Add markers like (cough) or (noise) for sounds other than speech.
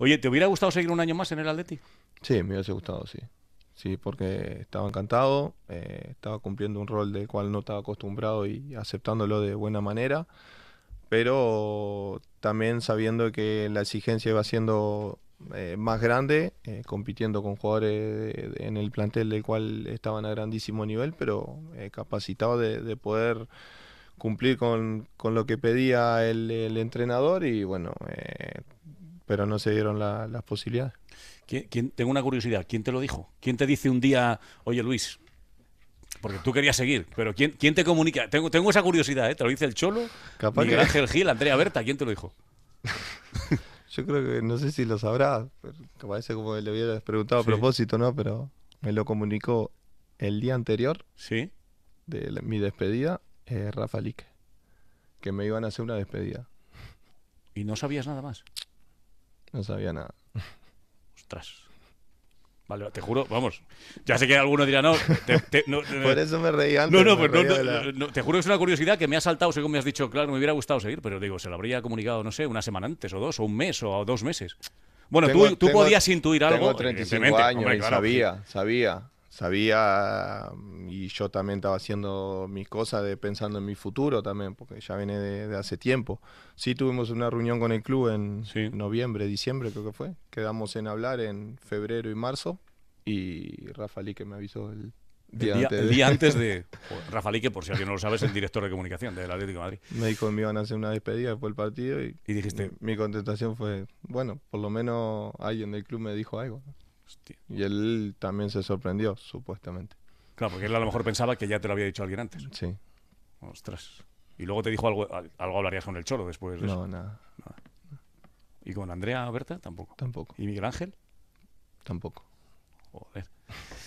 Oye, ¿te hubiera gustado seguir un año más en el Atleti? Sí, me hubiese gustado, sí. Sí, porque estaba encantado, eh, estaba cumpliendo un rol del cual no estaba acostumbrado y aceptándolo de buena manera, pero también sabiendo que la exigencia iba siendo eh, más grande, eh, compitiendo con jugadores en el plantel del cual estaban a grandísimo nivel, pero capacitado de, poder cumplir con, lo que pedía el entrenador y bueno, pero no se dieron las posibilidades. tengo una curiosidad, ¿quién te lo dijo? ¿Quién te dice un día, oye Luis, porque tú querías seguir, pero ¿quién, te comunica? Tengo, esa curiosidad, ¿eh? ¿Te lo dice el Cholo? Capaz Miguel Ángel Gil, Andrea Berta, ¿quién te lo dijo? (laughs) Yo creo que, no sé si lo sabrás, parece como le hubieras preguntado a propósito, ¿no? Pero me lo comunicó el día anterior ¿Sí? de mi despedida, eh, Rafa Lique, que me iban a hacer una despedida. ¿Y no sabías nada más? No sabía nada. Ostras. Vale, te juro, vamos. Ya sé que alguno dirá, no. Te, (laughs) eh, Por eso me reía antes. No, no, pero pues te juro que es una curiosidad que me ha saltado, según me has dicho, claro, me hubiera gustado seguir, pero digo, se lo habría comunicado, no sé, una semana antes, o dos, o un mes, o dos meses. Bueno, tú, podías intuir algo. Tengo años y sabía, sabía sabía y yo también estaba haciendo mis cosas de, pensando en mi futuro también, porque ya viene de, hace tiempo. Sí tuvimos una reunión con el club en noviembre, diciembre creo que fue. Quedamos en hablar en febrero y marzo y Rafa Lique me avisó el día, antes, de... (laughs) El Rafa Lique, por si alguien no lo sabe es el director de comunicación del Atlético de Madrid. Me dijo que me iban a hacer una despedida después del partido y, dijiste... Mi, contestación fue, bueno, por lo menos alguien del club me dijo algo. Y él también se sorprendió, supuestamente. Claro, porque él a lo mejor pensaba que ya te lo había dicho alguien antes. Sí. Ostras. ¿Y luego te dijo algo, algo hablarías con el Cholo después de eso? No, nada. ¿Y con Andrea Berta? Tampoco. Tampoco. ¿Y Miguel Ángel? Tampoco. Joder.